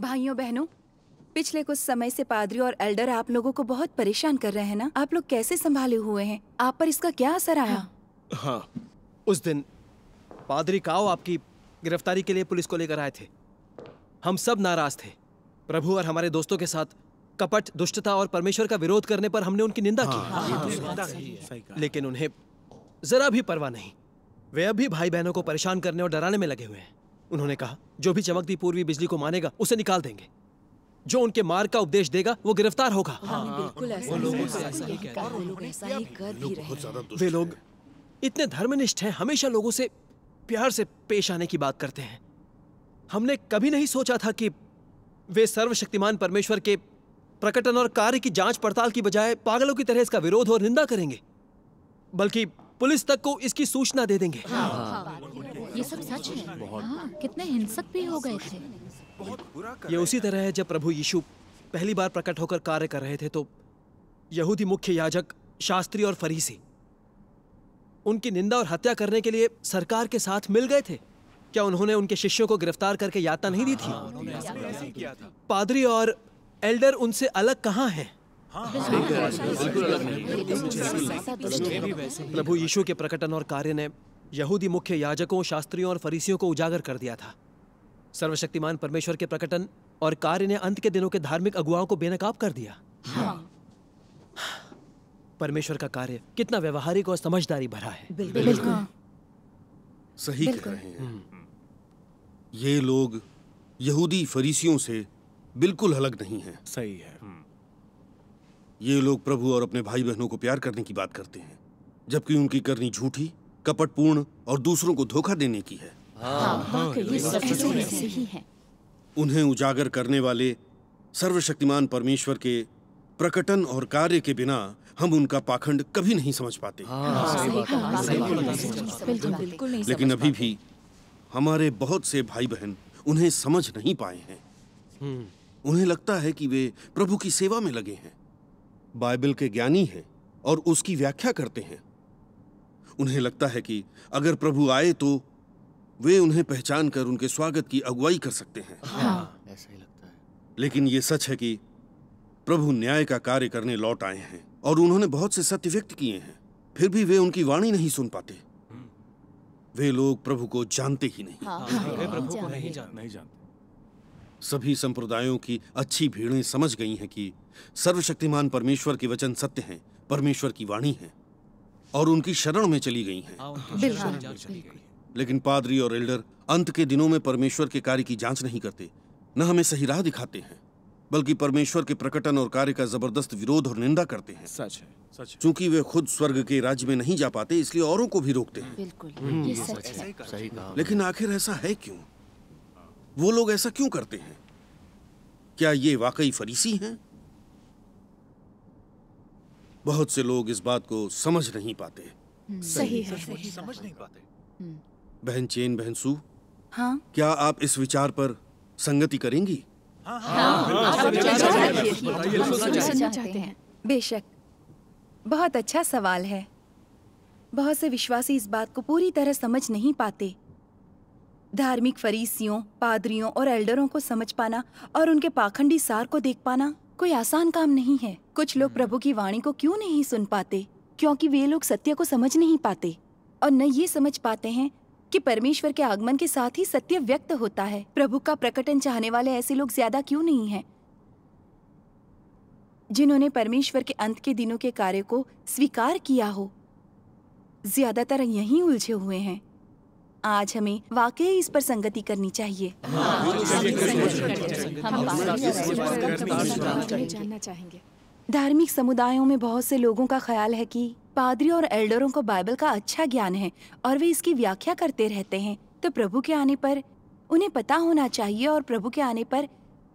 भाइयों बहनों पिछले कुछ समय से पादरी और एल्डर आप लोगों को बहुत परेशान कर रहे हैं ना आप लोग कैसे संभाले हुए हैं आप पर इसका क्या असर आया हाँ, हाँ। उस दिन पादरी काओ आपकी गिरफ्तारी के लिए पुलिस को लेकर आए थे हम सब नाराज थे प्रभु और हमारे दोस्तों के साथ कपट दुष्टता और परमेश्वर का विरोध करने पर हमने उनकी निंदा हाँ, की हाँ, तो हाँ, हाँ, लेकिन उन्हें जरा भी परवाह नहीं वे अभी भाई बहनों को परेशान करने और डराने में लगे हुए हैं उन्होंने कहा जो भी चमकती पूर्वी बिजली को मानेगा उसे निकाल देंगे जो उनके मार्ग का उपदेश देगा वो गिरफ्तार होगा हाँ, हाँ, हाँ, वे लोग इतने धर्मनिष्ठ हैं हमेशा लोगों से प्यार से पेश आने की बात करते हैं हमने कभी नहीं सोचा था कि वे सर्वशक्तिमान परमेश्वर के प्रकटन और कार्य की जांच पड़ताल की बजाय पागलों की तरह इसका विरोध और निंदा करेंगे बल्कि पुलिस तक को इसकी सूचना दे देंगे हाँ। ये सब सच है हाँ, कितने हिंसक भी हो गए थे ये उसी तरह है जब प्रभु यीशु पहली बार प्रकट होकर कार्य कर रहे थे तो यहूदी मुख्य याजक शास्त्री और फरीसी उनकी निंदा और हत्या करने के लिए सरकार के साथ मिल गए थे क्या उन्होंने उनके शिष्यों को गिरफ्तार करके यात्रा नहीं दी थी पादरी और एल्डर उनसे अलग कहाँ हैं प्रभु यीशु के प्रकटन और कार्य ने यहूदी मुख्य याजकों शास्त्रियों और फरीसियों को उजागर कर दिया था सर्वशक्तिमान परमेश्वर के प्रकटन और कार्य ने अंत के दिनों के धार्मिक अगुवाओं को बेनकाब कर दिया हाँ। परमेश्वर का कार्य कितना व्यवहारिक और समझदारी भरा है बिल्कुल, बिल्कुल। हाँ। सही बिल्कुल। कह रहे हैं ये लोग यहूदी फरीसियों से बिल्कुल अलग नहीं हैं। सही है ये लोग प्रभु और अपने भाई बहनों को प्यार करने की बात करते हैं जबकि उनकी करनी झूठी कपटपूर्ण और दूसरों को धोखा देने की है उन्हें उजागर करने वाले सर्वशक्तिमान परमेश्वर के प्रकटन और कार्य के बिना हम उनका पाखंड कभी नहीं समझ पाते हाँ, हाँ, हाँ, लेकिन अभी भी हमारे बहुत से भाई बहन उन्हें समझ नहीं पाए हैं हम्म। उन्हें लगता है कि वे प्रभु की सेवा में लगे हैं बाइबल के ज्ञानी हैं और उसकी व्याख्या करते हैं उन्हें लगता है कि अगर प्रभु आए तो वे उन्हें पहचान कर उनके स्वागत की अगुवाई कर सकते हैं हाँ।, हाँ। ऐसा ही लगता है लेकिन ये सच है कि प्रभु न्याय का कार्य करने लौट आए हैं और उन्होंने बहुत से सत्य व्यक्त किए हैं फिर भी वे उनकी वाणी नहीं सुन पाते हम्म। वे लोग प्रभु को जानते ही नहीं हाँ। हाँ, प्रभु को नहीं जानते सभी संप्रदायों की अच्छी भीड़ें समझ गई हैं कि सर्वशक्तिमान परमेश्वर के वचन सत्य हैं परमेश्वर की वाणी है और उनकी शरण में हाँ, हाँ, चली गई हैं बिल्कुल लेकिन पादरी और एल्डर अंत के दिनों में परमेश्वर के कार्य की जांच नहीं करते न हमें सही राह दिखाते हैं बल्कि परमेश्वर के प्रकटन और कार्य का जबरदस्त विरोध और निंदा करते हैं सच है सच चूंकि वे खुद स्वर्ग के राज्य में नहीं जा पाते इसलिए औरों को भी रोकते हैं लेकिन आखिर ऐसा है क्यों वो लोग ऐसा क्यों करते हैं क्या ये वाकई फरीसी हैं बहुत से लोग इस बात को समझ नहीं पाते हम्म। सही है समझ नहीं पाते हम्म। बहन चेन बहन सू हाँ क्या आप इस विचार पर संगति करेंगी बेशक बहुत अच्छा सवाल है बहुत से विश्वासी इस बात को पूरी तरह समझ नहीं पाते धार्मिक फरीसियों पादरियों और एल्डरों को समझ पाना और उनके पाखंडी सार को देख पाना कोई आसान काम नहीं है कुछ लोग हम्म। प्रभु की वाणी को क्यों नहीं सुन पाते क्योंकि वे लोग सत्य को समझ नहीं पाते और न ये समझ पाते हैं कि परमेश्वर के आगमन के साथ ही सत्य व्यक्त होता है प्रभु का प्रकटन चाहने वाले ऐसे लोग ज्यादा क्यों नहीं हैं जिन्होंने परमेश्वर के अंत के दिनों के कार्य को स्वीकार किया हो ज्यादातर यही उलझे हुए हैं आज हमें वाकई इस पर संगति करनी चाहिए जानना चाहेंगे धार्मिक समुदायों में बहुत से लोगों का ख्याल है कि पादरी और एल्डरों को बाइबल का अच्छा ज्ञान है और वे इसकी व्याख्या करते रहते हैं तो प्रभु के आने पर उन्हें पता होना चाहिए और प्रभु के आने पर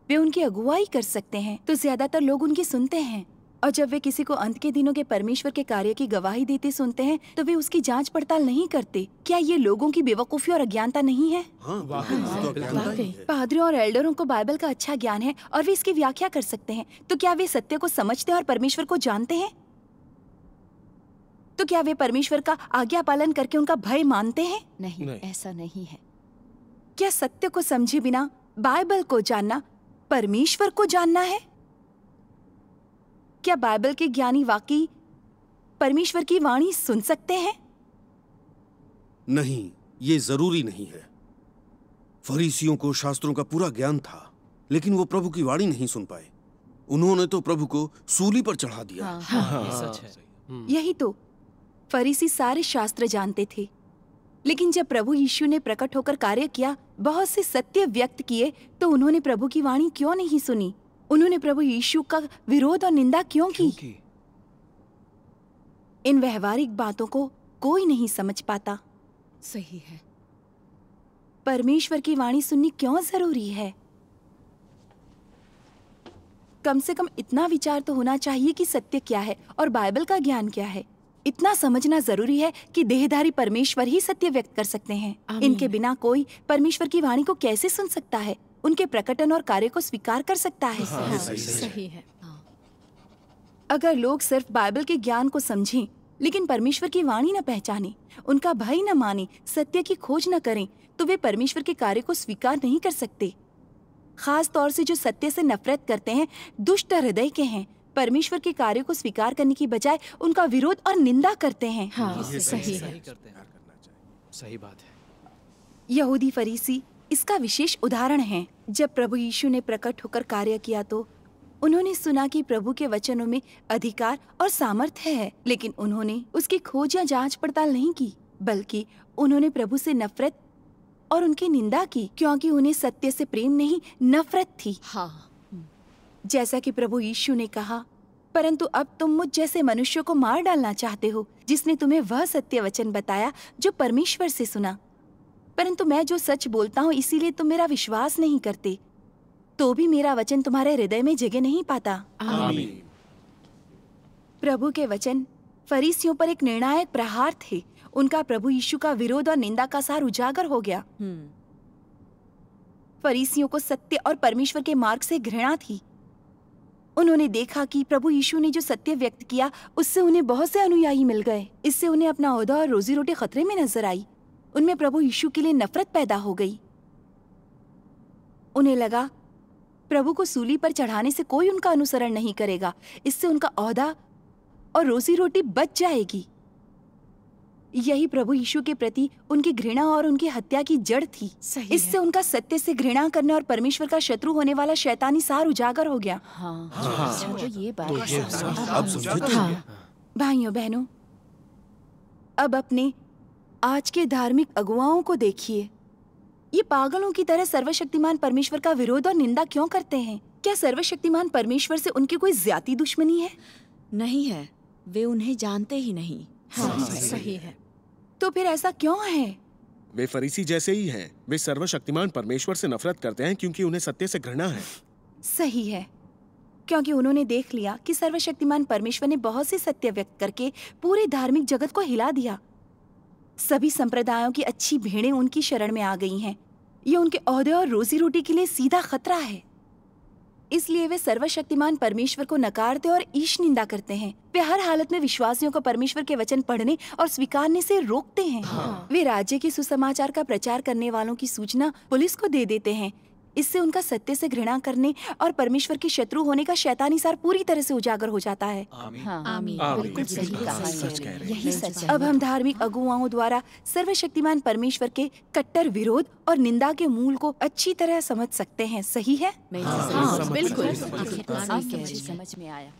वे उनकी अगुवाई कर सकते हैं तो ज्यादातर लोग उनकी सुनते हैं और जब वे किसी को अंत के दिनों के परमेश्वर के कार्य की गवाही देते सुनते हैं तो वे उसकी जांच पड़ताल नहीं करते क्या ये लोगों की बेवकूफी और अज्ञानता नहीं है हाँ, तो पादरियों और एल्डरों को बाइबल का अच्छा ज्ञान है और वे इसकी व्याख्या कर सकते हैं तो क्या वे सत्य को समझते और परमेश्वर को जानते हैं तो क्या वे परमेश्वर का आज्ञा पालन करके उनका भय मानते हैं नहीं, ऐसा नहीं है क्या सत्य को समझे बिना बाइबल को जानना परमेश्वर को जानना है क्या बाइबल के ज्ञानी वाकई परमेश्वर की वाणी सुन सकते हैं नहीं ये जरूरी नहीं है फरीसियों को शास्त्रों का पूरा ज्ञान था लेकिन वो प्रभु की वाणी नहीं सुन पाए उन्होंने तो प्रभु को सूली पर चढ़ा दिया हाँ, हाँ, हाँ, हाँ सच हाँ, है। हम्म। यही तो फरीसी सारे शास्त्र जानते थे लेकिन जब प्रभु यीशु ने प्रकट होकर कार्य किया बहुत से सत्य व्यक्त किए तो उन्होंने प्रभु की वाणी क्यों नहीं सुनी उन्होंने प्रभु यीशु का विरोध और निंदा क्यों की? की इन व्यवहारिक बातों को कोई नहीं समझ पाता सही है परमेश्वर की वाणी सुननी क्यों जरूरी है कम से कम इतना विचार तो होना चाहिए कि सत्य क्या है और बाइबल का ज्ञान क्या है इतना समझना जरूरी है कि देहधारी परमेश्वर ही सत्य व्यक्त कर सकते हैं इनके बिना कोई परमेश्वर की वाणी को कैसे सुन सकता है उनके प्रकटन और कार्य को स्वीकार कर सकता है हाँ, सही, हाँ। सही सही है हाँ। अगर लोग सिर्फ बाइबल के ज्ञान को समझें लेकिन परमेश्वर की वाणी न पहचाने उनका भय न माने सत्य की खोज न करें तो वे परमेश्वर के कार्य को स्वीकार नहीं कर सकते खास तौर से जो सत्य से नफरत करते हैं दुष्ट हृदय के हैं परमेश्वर के कार्य को स्वीकार करने की बजाय उनका विरोध और निंदा करते हैं हाँ, सही, सही, सही है सही बात है यहूदी फरीसी इसका विशेष उदाहरण है जब प्रभु यीशु ने प्रकट होकर कार्य किया तो उन्होंने सुना कि प्रभु के वचनों में अधिकार और सामर्थ्य है लेकिन उन्होंने उसकी खोज या जांच पड़ताल नहीं की बल्कि उन्होंने प्रभु से नफरत और उनकी निंदा की क्योंकि उन्हें सत्य से प्रेम नहीं नफरत थी हाँ जैसा कि प्रभु यीशु ने कहा परंतु अब तुम मुझ जैसे मनुष्य को मार डालना चाहते हो जिसने तुम्हें वह सत्य वचन बताया जो परमेश्वर से सुना परंतु मैं जो सच बोलता हूँ इसीलिए तुम मेरा विश्वास नहीं करते तो भी मेरा वचन तुम्हारे हृदय में जगह नहीं पाता प्रभु के वचन फरीसियों पर एक निर्णायक प्रहार थे उनका प्रभु यीशु का विरोध और निंदा का सार उजागर हो गया हम्म। फरीसियों को सत्य और परमेश्वर के मार्ग से घृणा थी उन्होंने देखा कि प्रभु यीशु ने जो सत्य व्यक्त किया उससे उन्हें बहुत से अनुयायी मिल गए इससे उन्हें अपना और रोजी रोटी खतरे में नजर आई उनमें प्रभु यीशु के लिए नफरत पैदा हो गई उन्हें लगा प्रभु को सूली पर चढ़ाने से कोई उनका अनुसरण नहीं करेगा इससे उनका औहदा और रोजी रोटी बच जाएगी यही प्रभु यीशु के प्रति उनकी घृणा और उनकी हत्या की जड़ थी इससे उनका सत्य से घृणा करने और परमेश्वर का शत्रु होने वाला शैतानी सार उजागर हो गया हाँ। हाँ। अच्छा, तो तो तो हाँ। भाइयों बहनों अब अपने आज के धार्मिक अगुवाओं को देखिए ये पागलों की तरह सर्वशक्तिमान परमेश्वर का विरोध और निंदा क्यों करते हैं क्या सर्वशक्तिमान परमेश्वर से उनकी कोई ज्यादा दुश्मनी है नहीं है वे उन्हें जानते ही नहीं हाँ, सही, सही है तो फिर ऐसा क्यों है वे फरीसी जैसे ही हैं। वे सर्वशक्तिमान परमेश्वर से नफरत करते हैं क्योंकि उन्हें सत्य से घृणा है सही है क्योंकि उन्होंने देख लिया कि सर्वशक्तिमान परमेश्वर ने बहुत से सत्य व्यक्त करके पूरे धार्मिक जगत को हिला दिया सभी संप्रदायों की अच्छी भेड़ें उनकी शरण में आ गई हैं ये उनके अहदे और रोजी रोटी के लिए सीधा खतरा है इसलिए वे सर्वशक्तिमान परमेश्वर को नकारते और ईश निंदा करते हैं वे हर हालत में विश्वासियों को परमेश्वर के वचन पढ़ने और स्वीकारने से रोकते हैं हाँ। वे राज्य के सुसमाचार का प्रचार करने वालों की सूचना पुलिस को दे देते हैं इससे उनका सत्य से घृणा करने और परमेश्वर के शत्रु होने का शैतानी सार पूरी तरह से उजागर हो जाता हाँ। है अब हम धार्मिक अगुवाओं द्वारा सर्वशक्तिमान परमेश्वर के कट्टर विरोध और निंदा के मूल को अच्छी तरह समझ सकते हैं सही है हाँ, हाँ, बिल्कुल समझ में आया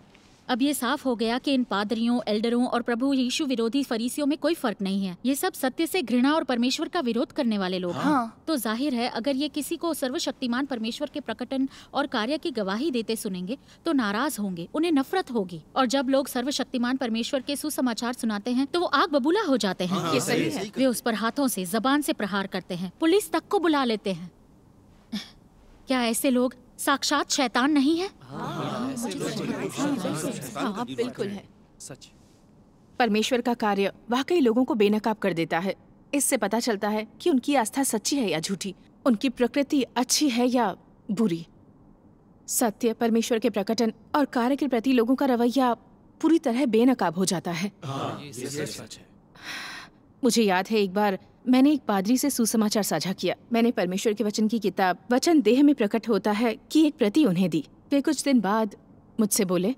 अब ये साफ हो गया कि इन पादरियों एल्डरों और प्रभु यीशु विरोधी फरीसियों में कोई फर्क नहीं है ये सब सत्य से घृणा और परमेश्वर का विरोध करने वाले लोग हाँ। तो जाहिर है अगर ये किसी को सर्वशक्तिमान परमेश्वर के प्रकटन और कार्य की गवाही देते सुनेंगे तो नाराज होंगे उन्हें नफरत होगी और जब लोग सर्वशक्तिमान परमेश्वर के सुसमाचार सुनाते हैं तो वो आग बबूला हो जाते हैं हाँ, ये हाँ, सही है वे उस पर हाथों से जबान से प्रहार करते हैं पुलिस तक को बुला लेते हैं क्या ऐसे लोग साक्षात शैतान नहीं है हाँ। हाँ बिल्कुल है सच परमेश्वर का कार्य वाकई लोगों को बेनकाब कर देता है इससे पता चलता है कि उनकी आस्था सच्ची है या झूठी उनकी प्रकृति अच्छी है या बुरी सत्य परमेश्वर के प्रकटन और कार्य के प्रति लोगों का रवैया पूरी तरह बेनकाब हो जाता है हाँ, है मुझे याद है एक बार मैंने एक पादरी से सुसमाचार साझा किया मैंने परमेश्वर के वचन की किताब वचन देह में प्रकट होता है की एक प्रति उन्हें दी वे कुछ दिन बाद मुझसे बोले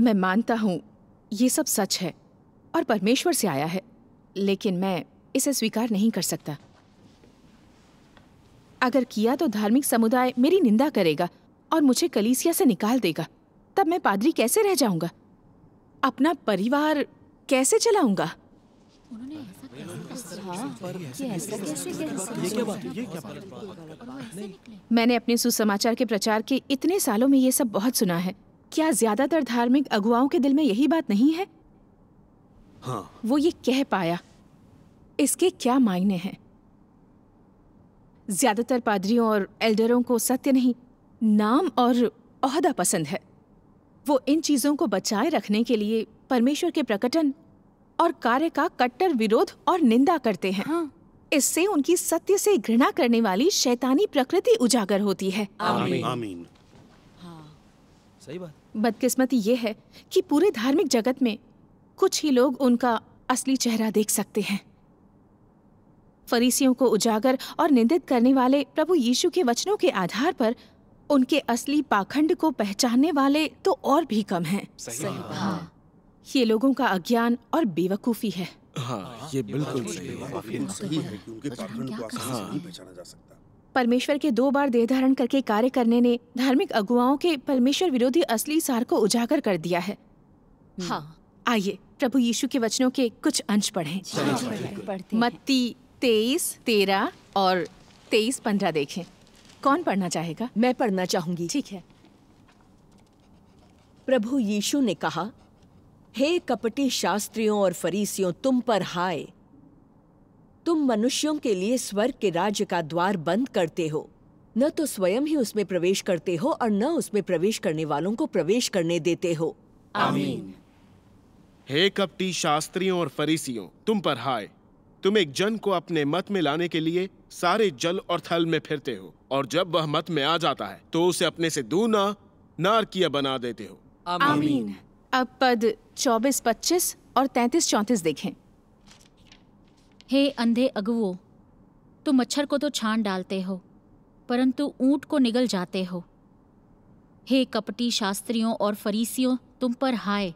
मैं मानता हूँ ये सब सच है और परमेश्वर से आया है लेकिन मैं इसे स्वीकार नहीं कर सकता अगर किया तो धार्मिक समुदाय मेरी निंदा करेगा और मुझे कलीसिया से निकाल देगा तब मैं पादरी कैसे रह जाऊंगा अपना परिवार कैसे चलाऊंगा उन्होंने हाँ, तो मैंने अपने सुसमाचार के प्रचार के इतने सालों में ये सब बहुत सुना है क्या ज्यादातर धार्मिक अगुवाओं के दिल में यही बात नहीं है हाँ। वो ये कह पाया इसके क्या मायने हैं ज्यादातर पादरियों और एल्डरों को सत्य नहीं नाम और अहदा पसंद है वो इन चीज़ों को बचाए रखने के लिए परमेश्वर के प्रकटन और कार्य का कट्टर विरोध और निंदा करते हैं हाँ। इससे उनकी सत्य से घृणा करने वाली शैतानी प्रकृति उजागर होती है आमीन। आमीन। हाँ। सही बात बदकिस्मती ये है कि पूरे धार्मिक जगत में कुछ ही लोग उनका असली चेहरा देख सकते हैं फरीसियों को उजागर और निंदित करने वाले प्रभु यीशु के वचनों के आधार पर उनके असली पाखंड को पहचानने वाले तो और भी कम हैं। सही, सही बात। हाँ। ये लोगों का अज्ञान और बेवकूफ़ी है हाँ, ये बिल्कुल सही है परमेश्वर के दो बार देह धारण करके कार्य करने ने धार्मिक अगुवाओं के परमेश्वर विरोधी असली सार को उजागर कर दिया है हम्म। हाँ आइए प्रभु यीशु के वचनों के कुछ अंश पढ़ें। मत्ती तेईस तेरह और तेईस पंद्रह देखें कौन पढ़ना चाहेगा मैं पढ़ना चाहूंगी ठीक है प्रभु यीशु ने कहा हे कपटी शास्त्रियों और फरीसियों तुम पर हाय तुम मनुष्यों के लिए स्वर्ग के राज्य का द्वार बंद करते हो न तो स्वयं ही उसमें प्रवेश करते हो और न उसमें प्रवेश करने वालों को प्रवेश करने देते हो आमीन हे कपटी शास्त्रियों और फरीसियों तुम पर हाय तुम एक जन को अपने मत में लाने के लिए सारे जल और थल में फिरते हो और जब वह मत में आ जाता है तो उसे अपने से दूना नारकिया बना देते हो आमीन, आमीन। अब पद चौबीस पच्चीस और तैतीस चौंतीस देखें हे अंधे अगुओ तुम मच्छर को तो छान डालते हो परंतु ऊंट को निगल जाते हो हे कपटी शास्त्रियों और फरीसियों तुम पर हाय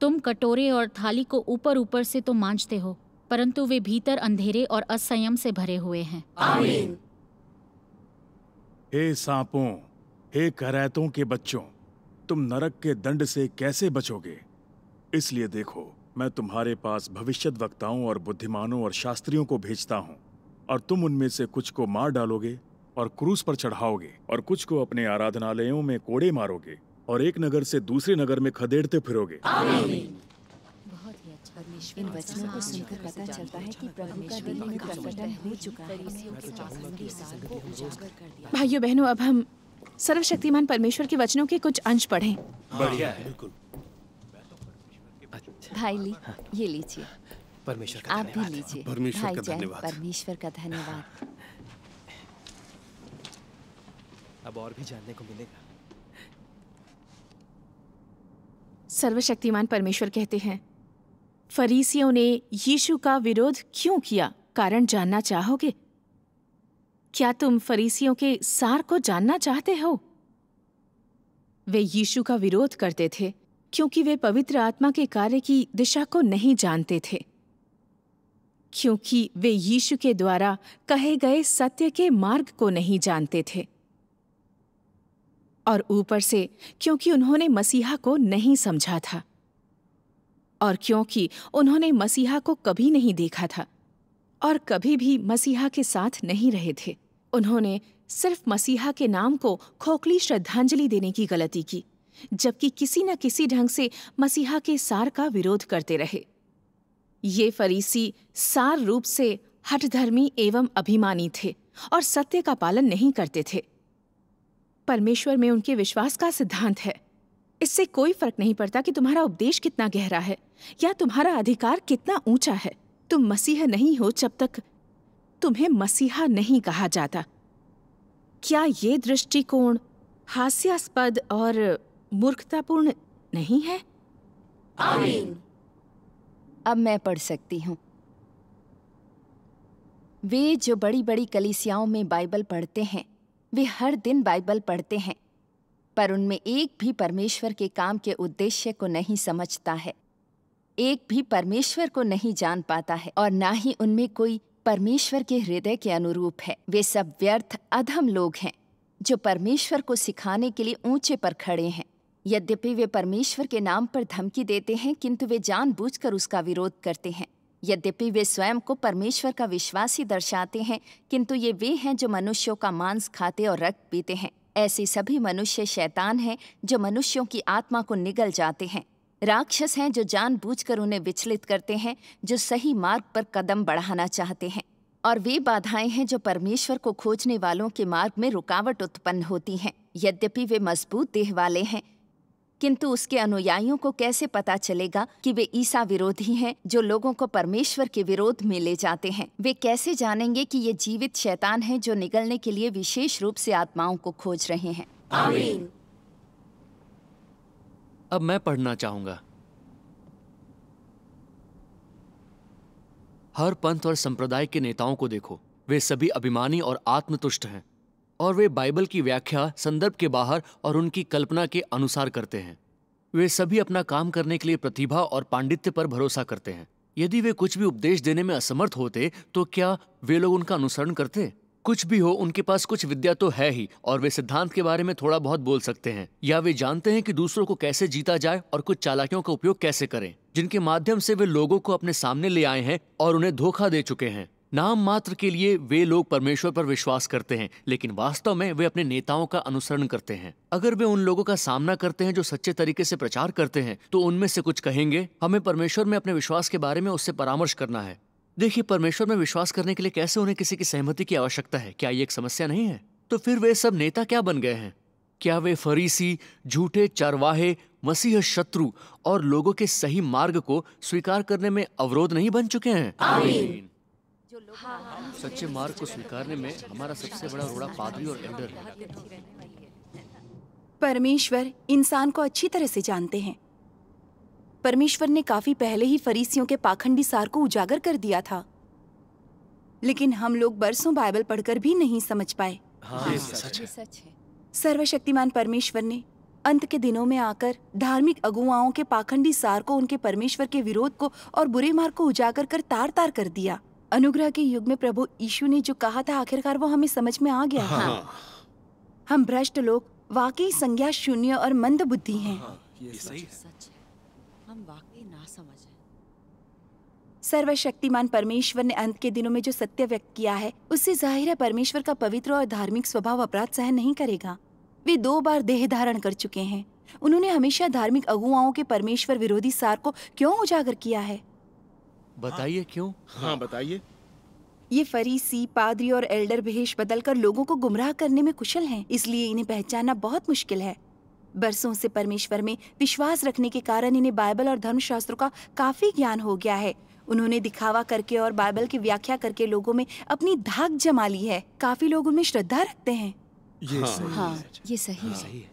तुम कटोरे और थाली को ऊपर ऊपर से तो मांझते हो परंतु वे भीतर अंधेरे और असंयम से भरे हुए हैं आमीन। हे सांपों हे करैतों के बच्चों तुम नरक के दंड से कैसे बचोगे इसलिए देखो मैं तुम्हारे पास भविष्य वक्ताओं और बुद्धिमानों और शास्त्रियों को भेजता हूँ और तुम उनमें से कुछ को मार डालोगे और क्रूस पर चढ़ाओगे और कुछ को अपने आराधनालयों में कोड़े मारोगे और एक नगर से दूसरे नगर में खदेड़ते फिरोगे अच्छा इन वचनों को सुनकर पता चलता है कि प्रभु का दिल हो चुका है तो भाइयों बहनों अब हम सर्वशक्तिमान परमेश्वर के वचनों के कुछ अंश पढ़ें। हाँ, बढ़िया है बिल्कुल भाई ली हाँ। ये लीजिए परमेश्वर का आप भी लीजिए परमेश्वर का धन्यवाद परमेश्वर का धन्यवाद हाँ। अब और भी जानने को मिलेगा सर्वशक्तिमान परमेश्वर कहते हैं फरीसियों ने यीशु का विरोध क्यों किया कारण जानना चाहोगे क्या तुम फरीसियों के सार को जानना चाहते हो वे यीशु का विरोध करते थे क्योंकि वे पवित्र आत्मा के कार्य की दिशा को नहीं जानते थे क्योंकि वे यीशु के द्वारा कहे गए सत्य के मार्ग को नहीं जानते थे और ऊपर से क्योंकि उन्होंने मसीहा को नहीं समझा था और क्योंकि उन्होंने मसीहा को कभी नहीं देखा था और कभी भी मसीहा के साथ नहीं रहे थे उन्होंने सिर्फ मसीहा के नाम को खोखली श्रद्धांजलि देने की गलती की जबकि किसी न किसी ढंग से मसीहा के सार का विरोध करते रहे ये फरीसी सार रूप से हठधर्मी एवं अभिमानी थे और सत्य का पालन नहीं करते थे परमेश्वर में उनके विश्वास का सिद्धांत है इससे कोई फर्क नहीं पड़ता कि तुम्हारा उपदेश कितना गहरा है या तुम्हारा अधिकार कितना ऊंचा है तुम मसीह नहीं हो जब तक तुम्हें मसीहा नहीं कहा जाता क्या ये दृष्टिकोण हास्यास्पद और मूर्खतापूर्ण नहीं है आमीन। अब मैं पढ़ सकती हूँ वे जो बड़ी बड़ी कलिसियाओं में बाइबल पढ़ते हैं वे हर दिन बाइबल पढ़ते हैं पर उनमें एक भी परमेश्वर के काम के उद्देश्य को नहीं समझता है एक भी परमेश्वर को नहीं जान पाता है और ना ही उनमें कोई परमेश्वर के हृदय के अनुरूप है वे सब व्यर्थ अधम लोग हैं जो परमेश्वर को सिखाने के लिए ऊंचे पर खड़े हैं यद्यपि वे परमेश्वर के नाम पर धमकी देते हैं किंतु वे जानबूझकर उसका विरोध करते हैं यद्यपि वे स्वयं को परमेश्वर का विश्वासी दर्शाते हैं किंतु ये वे हैं जो मनुष्यों का मांस खाते और रक्त पीते हैं ऐसे सभी मनुष्य शैतान हैं जो मनुष्यों की आत्मा को निगल जाते हैं राक्षस हैं जो जानबूझकर उन्हें विचलित करते हैं जो सही मार्ग पर कदम बढ़ाना चाहते हैं और वे बाधाएं हैं जो परमेश्वर को खोजने वालों के मार्ग में रुकावट उत्पन्न होती हैं यद्यपि वे मजबूत देह वाले हैं किंतु उसके अनुयायियों को कैसे पता चलेगा कि वे ईसा विरोधी हैं जो लोगों को परमेश्वर के विरोध में ले जाते हैं वे कैसे जानेंगे कि ये जीवित शैतान हैं जो निगलने के लिए विशेष रूप से आत्माओं को खोज रहे हैं आमीन। अब मैं पढ़ना चाहूंगा हर पंथ और संप्रदाय के नेताओं को देखो वे सभी अभिमानी और आत्मतुष्ट हैं और वे बाइबल की व्याख्या संदर्भ के बाहर और उनकी कल्पना के अनुसार करते हैं वे सभी अपना काम करने के लिए प्रतिभा और पांडित्य पर भरोसा करते हैं यदि वे कुछ भी उपदेश देने में असमर्थ होते तो क्या वे लोग उनका अनुसरण करते कुछ भी हो उनके पास कुछ विद्या तो है ही और वे सिद्धांत के बारे में थोड़ा बहुत बोल सकते हैं या वे जानते हैं कि दूसरों को कैसे जीता जाए और कुछ चालाकियों का उपयोग कैसे करें जिनके माध्यम से वे लोगों को अपने सामने ले आए हैं और उन्हें धोखा दे चुके हैं नाम मात्र के लिए वे लोग परमेश्वर पर विश्वास करते हैं लेकिन वास्तव में वे अपने नेताओं का अनुसरण करते हैं अगर वे उन लोगों का सामना करते हैं जो सच्चे तरीके से प्रचार करते हैं तो उनमें से कुछ कहेंगे हमें परमेश्वर में अपने विश्वास के बारे में उससे परामर्श करना है देखिए परमेश्वर में विश्वास करने के लिए कैसे उन्हें किसी की सहमति की आवश्यकता है क्या ये एक समस्या नहीं है तो फिर वे सब नेता क्या बन गए हैं क्या वे फरीसी झूठे चरवाहे मसीह शत्रु और लोगों के सही मार्ग को स्वीकार करने में अवरोध नहीं बन चुके हैं आमीन। सच्चे मार्ग को स्वीकारने में हमारा सबसे बड़ा रोड़ा पादरी और एल्डर है परमेश्वर इंसान को अच्छी तरह से जानते हैं परमेश्वर ने काफी पहले ही फरीसियों के पाखंडी सार को उजागर कर दिया था लेकिन हम लोग बरसों बाइबल पढ़कर भी नहीं समझ पाए हाँ, ये सच है। सर्वशक्तिमान परमेश्वर ने अंत के दिनों में आकर धार्मिक अगुवाओं के पाखंडी सार को उनके परमेश्वर के विरोध को और बुरे मार्ग को उजागर कर तार तार कर दिया अनुग्रह के युग में प्रभु यीशु ने जो कहा था आखिरकार वो हमें समझ में आ गया हाँ। हम भ्रष्ट लोग वाकई संज्ञा शून्य और मंद बुद्धि हाँ, ये सही है। हम वाकई ना समझ सर्वशक्तिमान परमेश्वर ने अंत के दिनों में जो सत्य व्यक्त किया है उससे जाहिर है परमेश्वर का पवित्र और धार्मिक स्वभाव अपराध सहन नहीं करेगा वे दो बार देह धारण कर चुके हैं उन्होंने हमेशा धार्मिक अगुवाओं के परमेश्वर विरोधी सार को क्यों उजागर किया है बताइए हाँ। क्यों हाँ बताइए ये फरीसी पादरी और एल्डर भेष बदलकर लोगों को गुमराह करने में कुशल हैं इसलिए इन्हें पहचानना बहुत मुश्किल है बरसों से परमेश्वर में विश्वास रखने के कारण इन्हें बाइबल और धर्मशास्त्रों का काफी ज्ञान हो गया है उन्होंने दिखावा करके और बाइबल की व्याख्या करके लोगों में अपनी धाक जमा ली है काफी लोग उनमें श्रद्धा रखते हैं ये हाँ, सही हाँ ये सही हाँ, है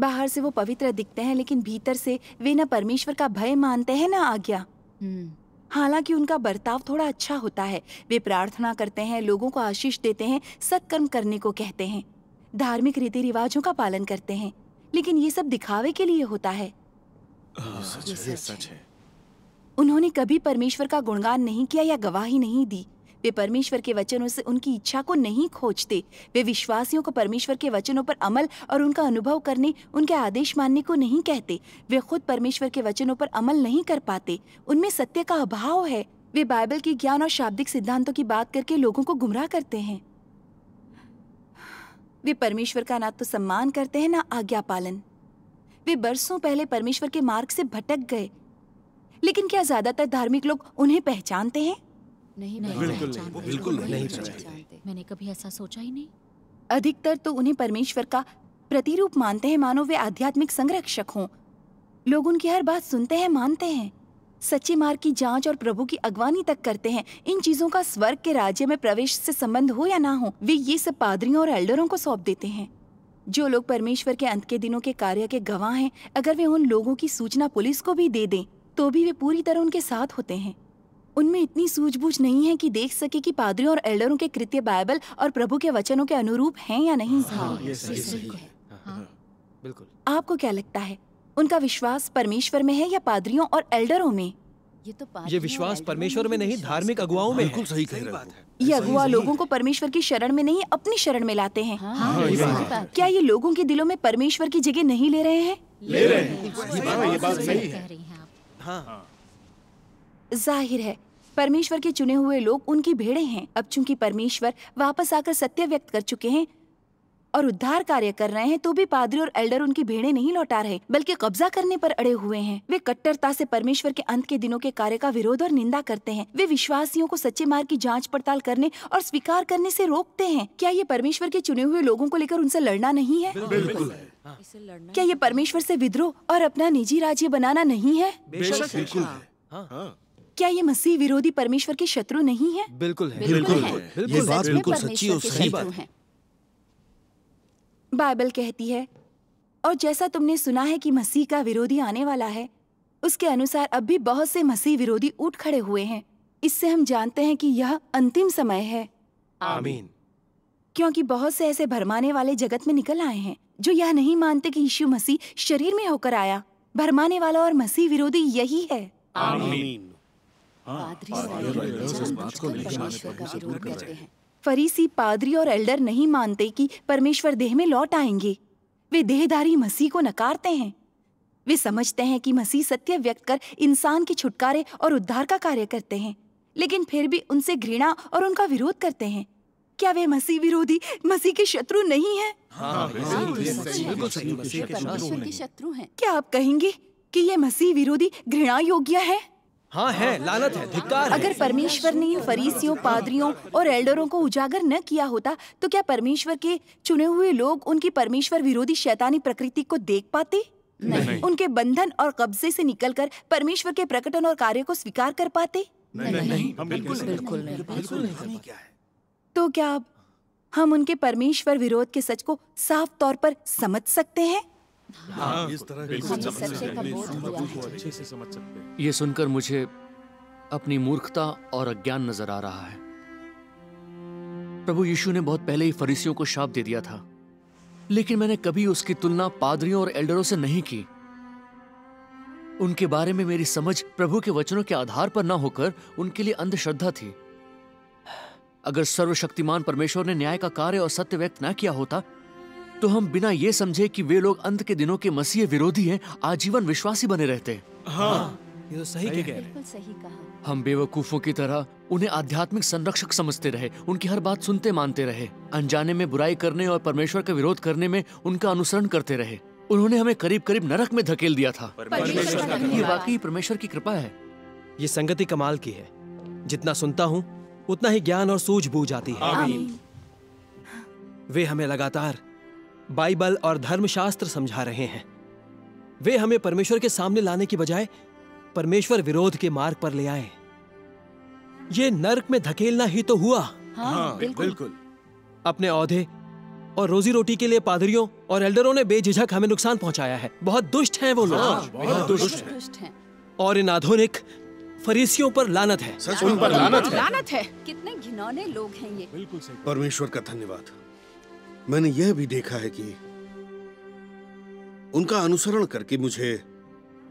बाहर से वो पवित्र दिखते हैं लेकिन भीतर से वे न परमेश्वर का भय मानते हैं न आज्ञा हम्म। हालांकि उनका बर्ताव थोड़ा अच्छा होता है वे प्रार्थना करते हैं लोगों को आशीष देते हैं सत्कर्म करने को कहते हैं धार्मिक रीति रिवाजों का पालन करते हैं लेकिन ये सब दिखावे के लिए होता है हाँ, सच है सच है उन्होंने कभी परमेश्वर का गुणगान नहीं किया या गवाही नहीं दी वे परमेश्वर के वचनों से उनकी इच्छा को नहीं खोजते वे विश्वासियों को परमेश्वर के वचनों पर अमल और उनका अनुभव करने उनके आदेश मानने को नहीं कहते वे खुद परमेश्वर के वचनों पर अमल नहीं कर पाते उनमें सत्य का अभाव है वे बाइबल के ज्ञान और शाब्दिक सिद्धांतों की बात करके लोगों को गुमराह करते हैं वे परमेश्वर का ना तो सम्मान करते हैं ना आज्ञा पालन वे बरसों पहले परमेश्वर के मार्ग से भटक गए लेकिन क्या ज्यादातर धार्मिक लोग उन्हें पहचानते हैं नहीं बिल्कुल नहीं बिल्कुल नहीं पहचानते मैंने कभी ऐसा सोचा ही नहीं अधिकतर तो उन्हें परमेश्वर का प्रतिरूप मानते हैं मानो वे आध्यात्मिक संरक्षक हों लोग उनकी हर बात सुनते हैं मानते हैं सच्चे मार्ग की जांच और प्रभु की अगवानी तक करते हैं इन चीजों का स्वर्ग के राज्य में प्रवेश से संबंध हो या ना हो वे ये सब पादरियों और एल्डरों को सौंप देते हैं जो लोग परमेश्वर के अंत के दिनों के कार्य के गवाह हैं अगर वे उन लोगों की सूचना पुलिस को भी दे दें तो भी वे पूरी तरह उनके साथ होते हैं उनमें इतनी सूझबूझ नहीं है कि देख सके कि पादरियों और एल्डरों के कृत्य बाइबल और प्रभु के वचनों के अनुरूप हैं या नहीं हाँ, हाँ, हाँ, हाँ, बिल्कुल आपको क्या लगता है उनका विश्वास परमेश्वर में है या पादरियों और एल्डरों में ये तो ये विश्वास परमेश्वर में नहीं धार्मिक अगुवाओं में बिल्कुल सही कह रहे हैं। ये अगुवा लोगों को परमेश्वर की शरण में नहीं अपनी शरण में लाते हैं हाँ, हाँ, है। क्या ये लोगों के दिलों में परमेश्वर की जगह नहीं ले रहे हैं ले रहे हैं ये बात सही है हाँ। जाहिर है परमेश्वर के चुने हुए लोग उनकी भेड़े हैं अब चूंकि परमेश्वर वापस आकर सत्य व्यक्त कर चुके हैं और उद्धार कार्य कर रहे हैं तो भी पादरी और एल्डर उनकी भेड़े नहीं लौटा रहे बल्कि कब्जा करने पर अड़े हुए हैं वे कट्टरता से परमेश्वर के अंत के दिनों के कार्य का विरोध और निंदा करते हैं वे विश्वासियों को सच्चे मार्ग की जाँच पड़ताल करने और स्वीकार करने ऐसी रोकते हैं क्या ये परमेश्वर के चुने हुए लोगों को लेकर उनसे लड़ना नहीं है हाँ। क्या ये परमेश्वर से विद्रोह और अपना निजी राज्य बनाना नहीं है बिल्कुल हाँ। हाँ। क्या ये मसीह विरोधी परमेश्वर के शत्रु नहीं है बिल्कुल है बिल्कुल, बिल्कुल है, है। ये बात बिल्कुल सच्ची और सही बात है बाइबल कहती है और जैसा तुमने सुना है कि मसीह का विरोधी आने वाला है उसके अनुसार अब भी बहुत से मसीह विरोधी उठ खड़े हुए हैं इससे हम जानते हैं कि यह अंतिम समय है आमीन क्योंकि बहुत से ऐसे भरमाने वाले जगत में निकल आए हैं जो यह नहीं मानते कि यीशु मसीह शरीर में होकर आया भरमाने वाला और मसीह विरोधी यही है आमीन। आमीन। हाँ, फरीसी पादरी और एल्डर नहीं मानते कि परमेश्वर देह में लौट आएंगे वे देहधारी मसीह को नकारते हैं वे समझते हैं कि मसीह सत्य व्यक्त कर इंसान के छुटकारे और उद्धार का कार्य करते हैं लेकिन फिर भी उनसे घृणा और उनका विरोध करते हैं क्या वे मसीह विरोधी मसीह के शत्रु नहीं है हाँ, हाँ, हाँ, क्या आप कहेंगे कि ये मसीह विरोधी घृणा योग्य है हाँ है लानत है धिक्कार अगर परमेश्वर ने इन फरीसियों पादरियों और एल्डरों को उजागर न किया होता तो क्या परमेश्वर के चुने हुए लोग उनकी परमेश्वर विरोधी शैतानी प्रकृति को देख पाते नहीं।, नहीं। उनके बंधन और कब्जे से निकलकर परमेश्वर के प्रकटन और कार्य को स्वीकार कर पाते नहीं, हम बिल्कुल बिल्कुल नहीं तो क्या हम उनके परमेश्वर विरोध के सच को साफ तौर पर समझ सकते हैं हाँ, हाँ, हाँ। ये सुनकर मुझे अपनी मूर्खता और अज्ञान नजर आ रहा है प्रभु यीशु ने बहुत पहले ही फरीसियों को शाप दे दिया था लेकिन मैंने कभी उसकी तुलना पादरियों और एल्डरों से नहीं की उनके बारे में मेरी समझ प्रभु के वचनों के आधार पर न होकर उनके लिए अंधश्रद्धा थी अगर सर्वशक्तिमान परमेश्वर ने न्याय का कार्य और सत्य व्यक्त न किया होता तो हम बिना ये समझे कि वे लोग अंत के दिनों के मसीह विरोधी हैं आजीवन विश्वासी बने रहते हैं हाँ, हाँ ये तो सही, कह रहे सही कहा हम बेवकूफों की तरह उन्हें आध्यात्मिक संरक्षक समझते रहे उनकी हर बात सुनते मानते रहे अनजाने में बुराई करने और परमेश्वर का विरोध करने में उनका अनुसरण करते रहे उन्होंने हमें करीब करीब नरक में धकेल दिया था ये वाकई परमेश्वर की कृपा है ये संगति कमाल की है जितना सुनता हूँ उतना ही ज्ञान और सूझ बूझ आती है वे हमें लगातार बाइबल और धर्मशास्त्र समझा रहे हैं वे हमें परमेश्वर के सामने लाने की बजाय परमेश्वर विरोध के मार्ग पर ले आए ये नर्क में धकेलना ही तो हुआ हाँ, हाँ बिल्कुल।, बिल्कुल अपने औधे और रोजी रोटी के लिए पादरियों और एल्डरों ने बेझिझक हमें नुकसान पहुंचाया है बहुत दुष्ट हैं वो लोग हाँ, बहुत हाँ, दुष्ट, दुष्ट हैं और इन आधुनिक फरीसियों पर लानत है सच उन पर लानत है लानत है कितने घिनौने लोग हैं ये बिल्कुल सही परमेश्वर का धन्यवाद मैंने यह भी देखा है कि उनका अनुसरण करके मुझे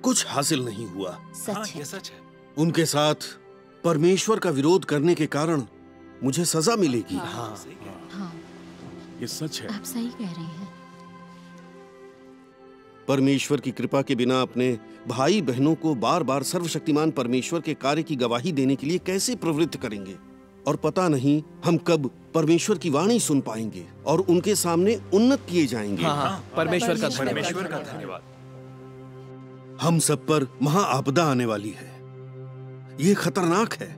कुछ हासिल नहीं हुआ सच हाँ, है। सच है उनके साथ परमेश्वर का विरोध करने के कारण मुझे सजा मिलेगी हाँ, हाँ, हाँ ये सच है आप सही कह रहे हैं परमेश्वर की कृपा के बिना अपने भाई बहनों को बार बार सर्वशक्तिमान परमेश्वर के कार्य की गवाही देने के लिए कैसे प्रवृत्त करेंगे और पता नहीं हम कब परमेश्वर की वाणी सुन पाएंगे और उनके सामने उन्नत किए जाएंगे हाँ, हाँ, परमेश्वर का परमेश्वर का धन्यवाद हम सब पर महा आपदा आने वाली है ये खतरनाक है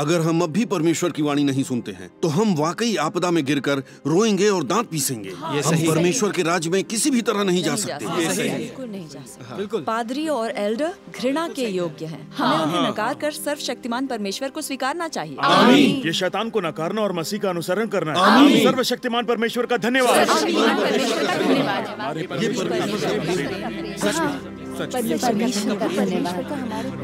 अगर हम अब भी परमेश्वर की वाणी नहीं सुनते हैं तो हम वाकई आपदा में गिरकर रोएंगे और दांत पीसेंगे हाँ, हम परमेश्वर के राज में किसी भी तरह नहीं, नहीं जा सकते बिल्कुल नहीं जा सकते हाँ। पादरी और एल्डर घृणा के योग्य है हाँ। हमें उन्हें हाँ। नकार कर सर्वशक्तिमान परमेश्वर को स्वीकारना चाहिए ये शैतान को नकारना और मसीह का अनुसरण करना सर्वशक्तिमान परमेश्वर का धन्यवाद परमेश्वर का धन्यवाद